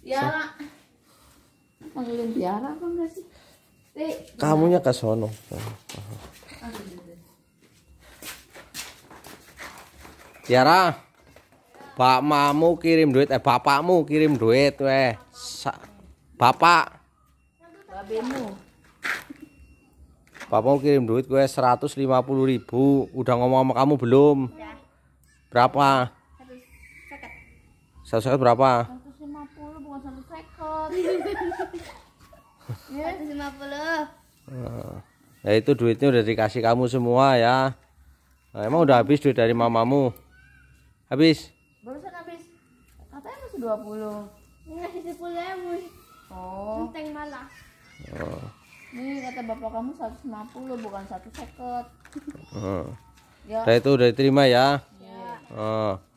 Tiara. Manggilin Tiara apa enggak sih? Kamunya ke sono. Tiara. Pak mamu kirim duit eh bapakmu kirim duit weh. Bapak. Babemu. Bapakmu kirim duit gue 150 ribu Udah ngomong sama kamu belum? Udah. Berapa? 150 berapa? 150. Eh, ya itu duitnya udah dikasih kamu semua ya. Nah, emang udah habis duit dari mamamu? Habis? Barusan habis. Katanya masih 20. Ini 10 ribu. Oh. Enteng malah. Oh. Ini kata bapak kamu 150 bukan 1 seket. Heeh. ya. Nah, itu udah diterima ya. Iya. Oh.